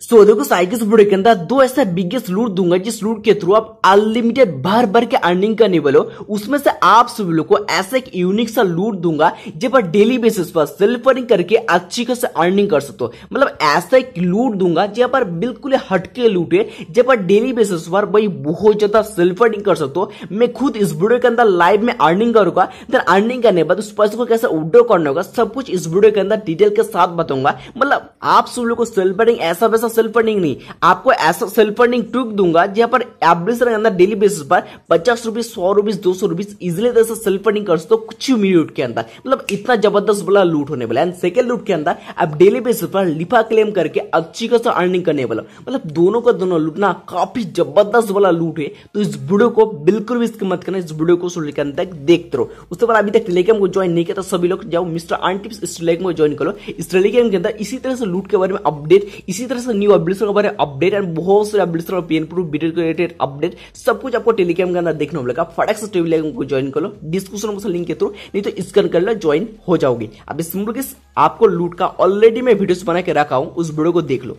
सो देखो cycle product के अंदर दो ऐसा बिगेस्ट लूट दूंगा जिस लूट के थ्रू आप अनलिमिटेड भर भर के अर्निंग करने वाले हो उसमें से आप सभी लोग को ऐसा एक यूनिक सा लूट दूंगा जब आप डेली बेसिस पर सेल्फ अर्निंग करके अच्छी खास अर्निंग कर सकते हो मतलब ऐसा एक लूट दूंगा जब आप बिल्कुल हटके लूट है जब आप डेली बेसिस पर भाई बहुत ज्यादा सेल्फ अर्निंग कर सकते हो मैं खुद इस वीडियो के अंदर लाइव में अर्निंग करूंगा देन अर्निंग करने के बाद उस पैसे को कैसे उड्रो करना होगा सब कुछ इस वीडियो के अंदर डिटेल के साथ बताऊंगा मतलब आप सब लोग को सेल्फ अर्निंग ऐसा वैसा सेल्फ अर्निंग नहीं आपको ऐसा सेल्फ अर्निंग ट्रिक दूंगा जहां पर एवरेज के अंदर डेली बेसिस पर पचास रुपीज सौ रुपीज दो सौ रुपीज इजिली तरह से सेल्फ अर्निंग कर सकते हो कुछ ही मिनट के अंदर मतलब इतना जबरदस्त वाला लूट होने वाला एंड सेकंड लूट के अंदर आप डेली बेसिस पर लिफा क्लेम करके अच्छी खासा अर्निंग करने वाला मतलब दोनों का दोनों लूटना काफी जबरदस्त वाला लूट है तो इस वीडियो को बिल्कुल भी इसकी मत करना इस वीडियो को सुनने देखते रहो उसके बाद अभी तक टेलीग्राम को ज्वाइन नहीं किया तो सभी लोग जाओ मिस्टर आंटी इस टेलीग्राम को ज्वाइन करो इस टेलीग्राम के अंदर इसी तरह से लूट के बारे में अपडेट इसी तरह से न्यू अपडेट के बारे में अपडेट एंड बहुत सारे अपडेट और पीएन प्रूफ बीटेड के रिलेटेड अपडेट सब कुछ आपको टेलीग्राम के अंदर देखने मिलेगा फटाक से टेलीग्राम को ज्वाइन कर लो डिस्क्रिप्शन बॉक्स लिंक के थ्रू नहीं तो स्कैन कर लो ज्वाइन हो जाओगे अभी सिंपल आपको लूट का ऑलरेडी मैं वीडियोस बना के रखा हूं उस वीडियो को देख लो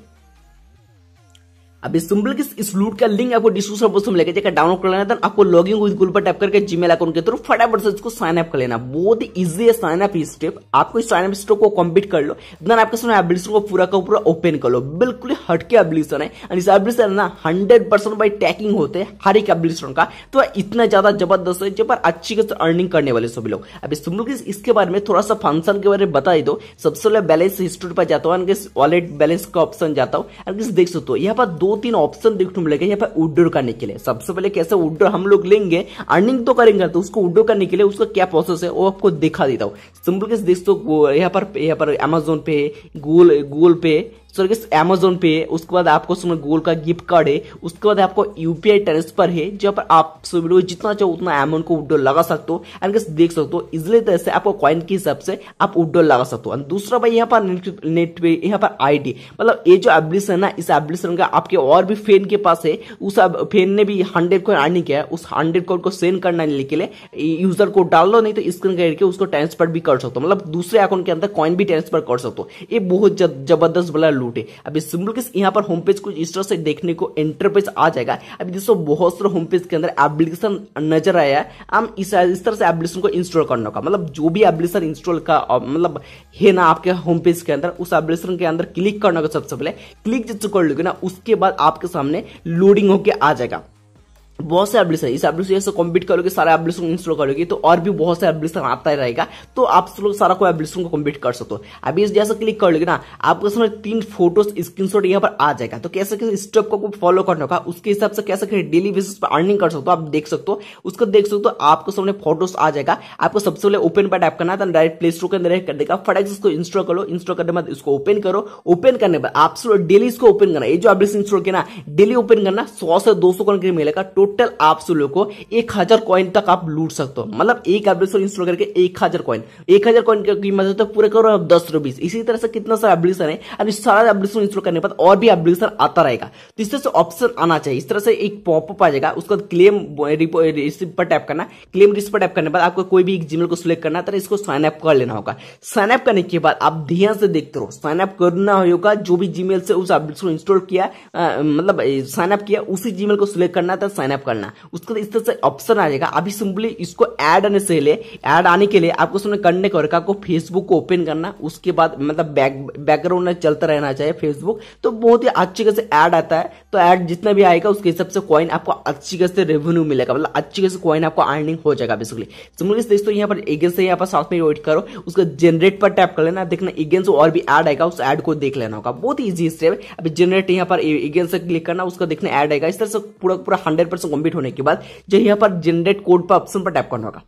अभी सिंपल किस इस लूट का लिंक आपको डिस्क्रिप्शन बॉक्स में लेके जाकर डाउनलोड कर लेना था आपको लॉगिंग विद गूगल पर टैप करके जीमेल अकाउंट के थ्रू फटाफट से इसको साइन अप कर लेना बहुत ही इजी है साइन अप स्टेप आपको इस साइन अप स्टेप को कंप्लीट कर लो देन आपके सामने एप्लीकेशन को पूरा का पूरा ओपन कर लो बिल्कुल हटके एप्लीकेशन है एंड इस एप्लीकेशन ना हंड्रेड परसेंट बाई टैकिंग होते हैं हर एक एप्लीकेशन का तो इतना ज्यादा जबरदस्त है जो पर अच्छी खास अर्निंग करने वाले सभी लोग अभी सिंपल किस इसके बारे में थोड़ा सा फंक्शन के बारे में बता दो सबसे पहले बैलेंस हिस्ट्री पर जाता हूँ वॉलेट बैलेंस का ऑप्शन जाता हूँ देख सकते हो यहाँ पर दो तीन ऑप्शन देखने मिलेगा यहाँ पर उड्रो करने के लिए सबसे पहले कैसे उड्रो हम लोग लेंगे अर्निंग तो करेंगे तो उसको उड्रो करने के लिए उसका क्या प्रोसेस है वो आपको दिखा देता हूँ सिंपल कैसे देख सो यहाँ पर यहाँ पर अमेजोन पे गूगल गूगल पे सो गाइस अमेजोन पे है उसके बाद आपको उसमें गोल का गिफ्ट कार्ड है उसके बाद आपको यूपीआई ट्रांसफर है जहाँ पर आप वीडियो जितना चाहो उतना अमाउंट को उड्डो लगा सकते हो एंड गेस देख सकते हो इसलिए तरह से आपको कॉइन के हिसाब से आप उड्डो लगा सकते हो एंड दूसरा भाई यहाँ पर नेट, पे यहाँ पर आई मतलब ये जो एप्लीकेशन है ना इस एप्लीकेशन का आपके और भी फेन के पास है उस फेन ने भी हंड्रेड कॉइन अर्निंग किया उस हंड्रेड कॉइन को सेंड करना के लिए यूजर को डाल लो नहीं तो स्क्रीन करके उसको ट्रांसफर भी कर सकते हो मतलब दूसरे अकाउंट के अंदर कॉइन भी ट्रांसफर कर सकते हो ये बहुत जबरदस्त वाला लूटे अभी सिंबल किस यहाँ पर होम पेज कुछ इस तरह से देखने को इंटरपेज आ जाएगा अभी दोस्तों बहुत सारे होम पेज के अंदर एप्लीकेशन नजर आया है हम इस इस तरह से एप्लीकेशन को इंस्टॉल करने का मतलब जो भी एप्लीकेशन इंस्टॉल का मतलब है ना आपके होम पेज के अंदर उस एप्लीकेशन के अंदर क्लिक करने का सबसे पहले क्लिक जिसको कर लोगे ना उसके बाद आपके सामने लोडिंग होकर आ जाएगा बहुत सारे एप्लीकेशन इस एप्लीकेशन से कम्पीट करोगे सारे एप्लीकेशन इंस्टॉल करोगे तो और भी बहुत सारे एप्लीकेशन आता ही रहेगा तो आप सब लोग सारा कोई एप्लीकेशन को कम्पीट कर सकते हो अभी इस जैसे क्लिक कर लोगे ना आपके सामने तीन फोटो स्क्रीनशॉट यहाँ पर आ जाएगा तो कैसे कैसे स्टेप को फॉलो करना होगा उसके हिसाब से कैसे कैसे डेली बेसिस पर अर्निंग कर सकते हो आप देख सकते हो उसको देख सकते हो तो आपके सामने फोटोज आ जाएगा आपको सबसे पहले ओपन पर टाइप करना है डायरेक्ट प्ले स्टोर के अंदर कर देगा फटाक से उसको इंस्टॉल करो इंस्टॉल करने बाद उसको ओपन करो ओपन करने बाद आप डेली इसको ओपन करना ये जो एप्लीकेशन इंस्टॉल किया ना डेली ओपन करना सौ से दो सौ मिलेगा टोटल टोटल आप सो लोग को एक हजार कॉइन तक आप लूट सकते हो मतलब एक एप्लीकेशन इंस्टॉल करके एक हजार कॉइन एक हजार कॉइन की कीमत मतलब तो पूरे करो आप दस रुपीज इसी तरह से कितना सारा एप्लीकेशन है अब इस सारा एप्लीकेशन इंस्टॉल करने के बाद और भी एप्लीकेशन आता रहेगा तो इस तरह से ऑप्शन आना चाहिए इस तरह से एक पॉपअप आ जाएगा उसका क्लेम रिसिप पर टैप करना क्लेम रिसिप पर टैप करने के बाद आपको कोई भी एक जीमेल को सिलेक्ट करना था तो इसको साइन अप कर लेना होगा साइन अप करने के बाद आप ध्यान से देखते रहो साइन अप करना होगा जो भी जीमेल से उस एप्लीकेशन इंस्टॉल किया मतलब साइन अप किया उसी जीमेल को सिलेक्ट करना था साइन अप टाइप करना उसके बाद इस तरह से ऑप्शन आ जाएगा अभी सिंपली इसको ऐड आने से ले ऐड आने के लिए आपको सुनने करने का आपको फेसबुक को ओपन करना उसके बाद मतलब बैक बैकग्राउंड में चलता रहना चाहिए फेसबुक तो बहुत ही अच्छी तरह से ऐड आता है तो ऐड जितना भी आएगा उसके हिसाब से कॉइन आपको अच्छी तरह से रेवेन्यू मिलेगा मतलब अच्छी तरह से कॉइन आपको अर्निंग हो जाएगा बेसिकली सिंपली दोस्तों यहाँ पर एगेंस से यहाँ पर साथ में वेट करो उसका जनरेट पर टैप कर लेना देखना एगेंस और भी एड आएगा उस एड को देख लेना होगा बहुत ईजी स्टेप अभी जनरेट यहाँ पर एगेंस क्लिक करना उसका देखना एड आएगा इस तरह से पूरा पूरा हंड्रेड कंप्लीट होने के बाद जो यहाँ पर जनरेट कोड पर ऑप्शन पर टैप करना होगा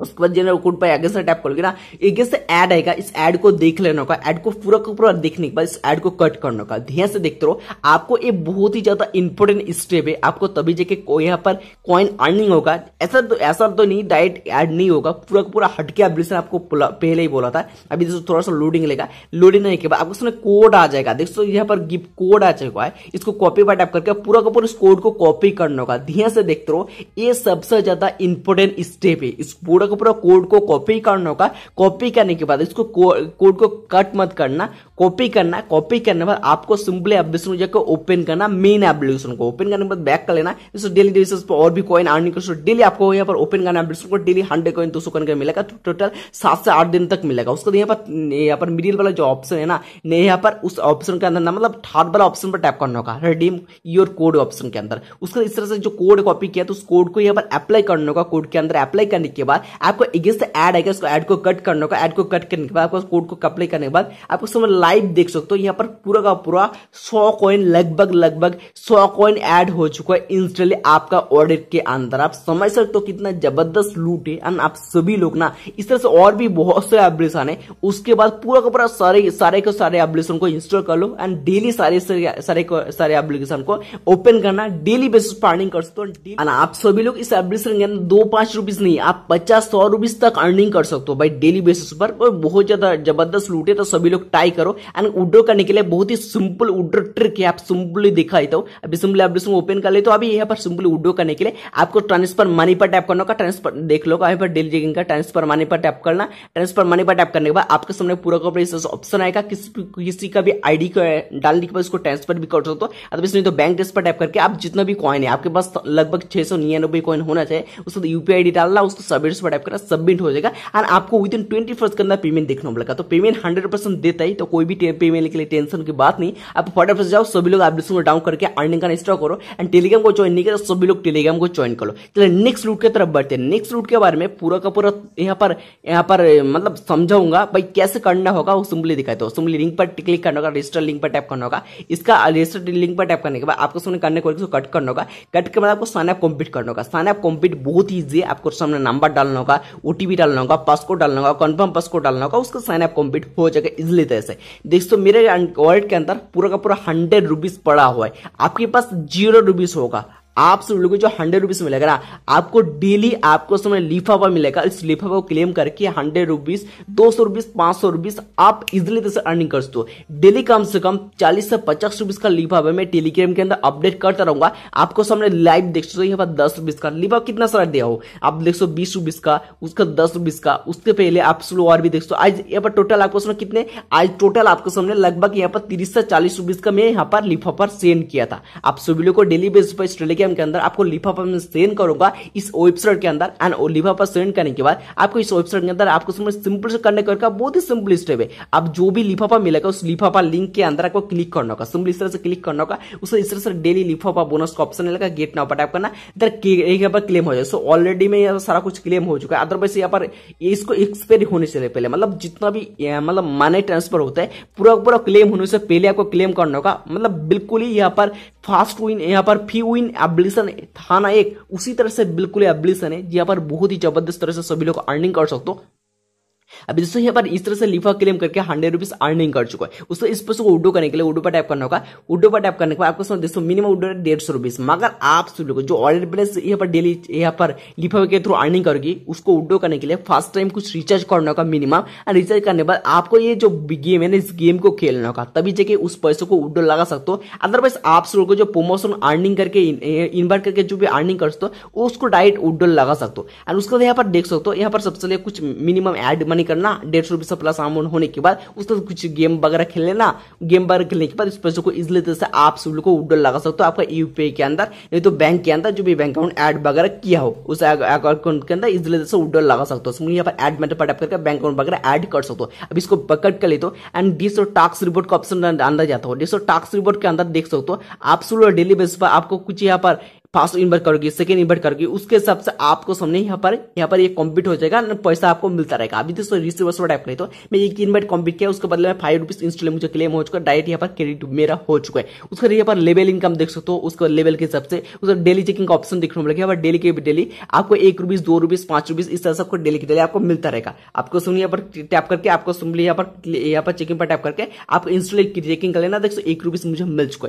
उसके बाद जनरल कोड पर एगे से टैप करोगे ना एगे से ऐड आएगा इस ऐड को देख लेना का ऐड को पूरा का पूरा देखने के बाद इस ऐड को कट करने का ध्यान से देखते रहो आपको ये बहुत ही ज्यादा इंपोर्टेंट स्टेप है आपको तभी जाके यहाँ पर कॉइन अर्निंग होगा ऐसा तो ऐसा तो नहीं डायरेक्ट ऐड नहीं होगा पूरा का पूरा हटके अपडेशन आपको पहले ही बोला था अभी जैसे थोड़ा सा लोडिंग लेगा लोडिंग नहीं के बाद आपको उसमें कोड आ जाएगा सो यहाँ पर गिफ्ट कोड आ चुका है इसको कॉपी पर टैप करके पूरा का पूरा इस कोड को कॉपी करना का ध्यान से देखते रहो ये सबसे ज्यादा इंपोर्टेंट स्टेप है इस पूरा पूरा पूरा कोड को कॉपी करना होगा कॉपी करने के बाद इसको कोड को कट मत करना कॉपी करना कॉपी करने के बाद आपको सिंपली एप्लीकेशन जाकर ओपन करना मेन एप्लीकेशन को ओपन करने के बाद बैक कर लेना इसको डेली बेसिस पर और भी कॉइन अर्निंग कर डेली आपको यहाँ पर ओपन करना एप्लीकेशन को डेली हंड्रेड कॉइन दो सौ कॉइन मिलेगा तो टोटल सात से आठ दिन तक मिलेगा उसके बाद यहाँ पर यहाँ पर मिडिल वाला जो ऑप्शन है ना यहाँ पर उस ऑप्शन के अंदर ना मतलब थर्ड वाला ऑप्शन पर टैप करना होगा रिडीम योर कोड ऑप्शन के अंदर उसके इस तरह से जो कोड कॉपी किया तो उस कोड को यहाँ पर अप्लाई करना होगा कोड के अंदर अप्लाई करने के बाद आपको अगेंस्ट एड आएगा उसको एड को कट करने का एड को कट करने के बाद आपको कोड को कप्लाई करने के बाद आप समय लाइव देख सकते हो यहाँ पर पूरा का पूरा सौ कॉइन लगभग लगभग सौ कॉइन एड हो चुका है इंस्टेंटली आपका ऑर्डर के अंदर आप समझ सकते हो कितना जबरदस्त लूट है एंड आप सभी लोग ना इस तरह से और भी बहुत से एप्लीकेशन है उसके बाद पूरा का पूरा सारे सारे के सारे एप्लीकेशन को इंस्टॉल कर लो एंड डेली सारे सारे सारे एप्लीकेशन को ओपन करना डेली बेसिस पर कर सकते हो आप सभी लोग इस एप्लीकेशन के अंदर दो पांच रुपीज नहीं आप पचास सौ रुपीज तक अर्निंग कर सकते हो भाई डेली बेसिस पर और बहुत ज्यादा जबरदस्त लूट है तो सभी लोग ट्राई करो एंड उड्रो करने के लिए बहुत ही सिंपल उड्रो ट्रिक है आप सिंपली दिखा देता हूँ अभी सिंपली आप ओपन कर ले तो अभी यहाँ पर सिंपली उड्रो करने के लिए आपको ट्रांसफर मनी पर टैप करना होगा ट्रांसफर देख लो यहाँ पर डेली जेगिंग का ट्रांसफर मनी पर टैप करना ट्रांसफर मनी पर टैप करने के बाद आपके सामने पूरा का पूरा ऑप्शन आएगा किसी का भी आईडी को डालने के बाद उसको ट्रांसफर भी कर सकते हो अथवा इसमें तो बैंक ट्रांसफर टैप करके आप जितना भी कॉइन है आपके पास लगभग छह सौ निन्यानवे कॉइन होना चाहिए उसको यूपीआई डी डालना उसको सभी पर टाइप करना सबमिट हो जाएगा और आपको विद इन ट्वेंटी फर्स्ट के अंदर पेमेंट देखना मिलेगा तो पेमेंट हंड्रेड परसेंट देता ही तो कोई भी पेमेंट के लिए टेंशन की बात नहीं आप फटाफट जाओ सभी लोग एप्लीकेशन को डाउन करके अर्निंग का इंस्टॉल करो एंड टेलीग्राम को ज्वाइन नहीं करो सभी लोग टेलीग्राम को ज्वाइन करो चलिए नेक्स्ट रूट की तरफ बढ़ते हैं नेक्स्ट रूट के बारे में पूरा का पूरा यहाँ पर यहाँ पर मतलब समझाऊंगा भाई कैसे करना होगा वो सिंपली दिखाते हो सिंपली लिंक पर क्लिक करना होगा रजिस्टर लिंक पर टैप करना होगा इसका रजिस्टर लिंक पर टैप करने के बाद आपको सामने करने को कट करना होगा कट के बाद आपको साइनअप कंप्लीट करना होगा साइनअप कंप्लीट बहुत ईजी है आपको सामने नंबर डालना डालना होगा ओटीपी डालना होगा पासकोड डालना होगा कन्फर्म पासकोड डालना होगा उसका साइन अप कम्प्लीट हो जाएगा इजिली तरह से दोस्तों मेरे वर्ल्ड के अंदर पूरा का पूरा हंड्रेड रुपीज पड़ा हुआ है आपके पास जीरो रुपीज होगा आप सब लोगों को जो हंड्रेड रुपीज मिलेगा ना आपको डेली आपको समय लिफाफा मिलेगा इस लिफाफा को क्लेम करके हंड्रेड रुपीज दो सौ रुपीज पांच सौ रुपीज आप इजिली तरह से अर्निंग कर सकते हो डेली कम से कम चालीस से पचास रुपीज का लिफाफा मैं टेलीग्राम के अंदर अपडेट करता रहूंगा आपको सामने लाइव देख सकते हो यहाँ पर दस रुपीज का लिफाफा कितना सारा दिया हो आप देख सो बीस रुपीज का उसका दस रुपीज का उसके पहले आप सब और भी देख सो आज यहाँ पर टोटल आपको सामने कितने आज टोटल आपके सामने लगभग यहाँ पर तीस से चालीस रुपीज का मैं यहाँ पर लिफाफा सेंड किया था आप सभी लोग को डेली बेस पर मीडियम के अंदर आपको लिफाफा में सेंड करूंगा इस वेबसाइट के अंदर एंड लिफाफा सेंड करने के बाद आपको इस वेबसाइट के अंदर आपको सिंपल से करने का बहुत ही सिंपल स्टेप है आप जो भी लिफाफा मिलेगा उस लिफाफा लिंक के अंदर आपको क्लिक करना होगा सिंपल इस तरह से क्लिक करना होगा उसे इस तरह से डेली लिफाफा बोनस का ऑप्शन मिलेगा गेट नाउ पर टाइप करना इधर यहाँ पर क्लेम हो जाए सो ऑलरेडी में सारा कुछ क्लेम हो चुका है अदरवाइज यहाँ पर इसको एक्सपायरी होने से पहले मतलब जितना भी मतलब मनी ट्रांसफर होता है पूरा पूरा क्लेम होने से पहले आपको क्लेम करना होगा मतलब बिल्कुल ही यहाँ पर फास्ट विन यहाँ पर फी विन आप एब्लिसन थाना एक उसी तरह से बिल्कुल एब्लिसन है जहाँ पर बहुत ही जबरदस्त तरह से सभी लोग अर्निंग कर सकते हो अभी दोस्तों यहाँ पर इस तरह से लिफा क्लेम करके हंड्रेड रुपीज अर्निंग कर चुका है उसको इस पैसे को उडो करने के लिए उडो पर टाइप करना होगा उडो पर टाइप करने के बाद आपको दोस्तों मिनिमम उडो है डेढ़ सौ रुपीज मगर आप सभी लोग जो ऑलरेडी प्लेस यहाँ पर डेली यहाँ पर लिफा के थ्रू अर्निंग करोगी उसको उडो करने के लिए फर्स्ट टाइम कुछ रिचार्ज करना होगा मिनिमम एंड रिचार्ज करने के बाद आपको ये जो गेम है ना इस गेम को खेलना होगा तभी जाके उस पैसे को उडो लगा सकते हो अदरवाइज आप सभी लोग जो प्रोमोशन अर्निंग करके इन्वर्ट करके जो भी अर्निंग कर सकते हो उसको डायरेक्ट उडो लगा सकते हो एंड उसके बाद यहाँ पर देख सकते हो यहाँ पर सबसे कुछ मिनिमम एड मनी करना डेढ़ सौ रुपए से प्लस अमाउंट होने के बाद उस तरह कुछ गेम वगैरह खेल लेना गेम वगैरह खेलने के बाद उस पैसे को इजिली तरह से आप सब लोग को उड्डल लगा सकते हो आपका यूपीआई के अंदर नहीं तो बैंक के अंदर जो भी बैंक अकाउंट ऐड वगैरह किया हो उस अकाउंट के अंदर इजिली तरह से उड्डल लगा सकते हो यहाँ पर एड मेटर पर टाइप करके बैंक अकाउंट वगैरह ऐड कर सकते हो अब इसको कट कर ले तो एंड डी सो टास्क रिपोर्ट का ऑप्शन अंदर जाता हो डी सो टास्क रिपोर्ट के अंदर देख सकते हो आप सब लोग डेली बेस पर आपको कुछ यहाँ पर फास्ट इन्वर्ट करोगे सेकंड इन्वर्ट करोगे उसके हिसाब से आपको सामने यहाँ पर यहाँ पर ये कॉम्पीट हो जाएगा पैसा आपको मिलता रहेगा अभी तो रिसीवर्स टाइप करें तो मैं एक इन्वर्ट कॉम्पीट किया उसके बदले में फाइव रुपीज इंस्टॉल मुझे क्लेम हो चुका डायरेक्ट यहाँ पर क्रेडिट मेरा हो चुका है उसके यहाँ पर लेवल इनकम देख सकते हो उसके लेवल के हिसाब से उसका डेली चेकिंग ऑप्शन देखने को मिलेगा पर डेली के डेली आपको एक रुपीज दो रुपीज पांच रुपीज इस तरह से आपको डेली के डेली आपको मिलता रहेगा आपको सुनिए यहाँ पर टैप करके आपको सुनिए यहाँ पर यहाँ पर चेकिंग पर टैप करके आप इंस्टॉल चेकिंग कर लेना देख सो एक रुपीज मुझे मिल चुका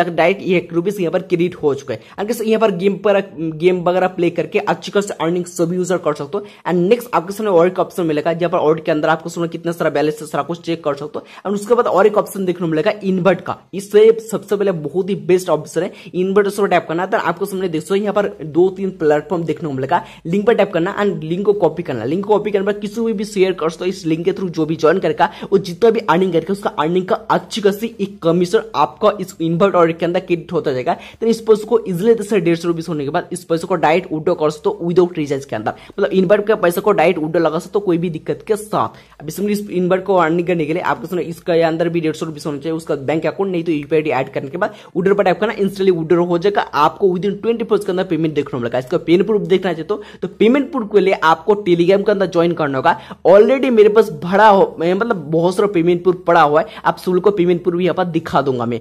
है डायरेक्ट एक रुपीज यहाँ पर क्रेडिट हो चुका है तरीके से यहाँ पर गेम पर गेम वगैरह प्ले करके अच्छी खास अर्निंग सभी यूजर कर सकते हो एंड नेक्स्ट आपके सामने और एक ऑप्शन मिलेगा जहां पर ऑर्ड के अंदर आपको सुनो कितना सारा बैलेंस है सारा कुछ चेक कर सकते हो एंड उसके बाद और एक ऑप्शन देखने को मिलेगा इन्वर्ट का इससे सबसे पहले बहुत ही बेस्ट ऑप्शन है इन्वर्ट उसमें टाइप करना है तो आपको सामने देखो यहाँ पर दो तीन प्लेटफॉर्म देखने को मिलेगा लिंक पर टाइप करना एंड लिंक को कॉपी करना लिंक को कॉपी करने पर किसी भी, भी शेयर कर सकते हो इस लिंक के थ्रू जो भी ज्वाइन करेगा वो जितना भी अर्निंग करके उसका अर्निंग का अच्छी खासी एक कमीशन आपका इस इन्वर्ट और के अंदर क्रेडिट होता जाएगा तो इस पोस्ट को इजिली लेते सर डेढ़ सौ रुपीज होने के बाद इस पैसे को डायरेक्ट उडो कर सकते हो विदाउट रिचार्ज के अंदर मतलब इनवर्ट के पैसे को डायरेक्ट उडो लगा सकते हो तो कोई भी दिक्कत के साथ अब इसमें इस इनवर्ट को अर्निंग करने के लिए आपके सुनो इसके अंदर भी डेढ़ सौ रुपीज होना चाहिए उसका बैंक अकाउंट नहीं तो यूपीआई ऐड करने के बाद उडर पर टाइप करना इंस्टेंटली उडर हो जाएगा आपको विद इन ट्वेंटी फोर्स के अंदर पेमेंट देखने को मिलेगा इसका पेन प्रूफ देखना चाहिए तो, पेमेंट तो प्रूफ के लिए आपको टेलीग्राम के अंदर ज्वाइन करना होगा ऑलरेडी मेरे पास भरा हो मतलब बहुत सारा पेमेंट प्रूफ पड़ा हुआ है आप सुल को पेमेंट प्रूफ यहाँ पर दिखा दूंगा मैं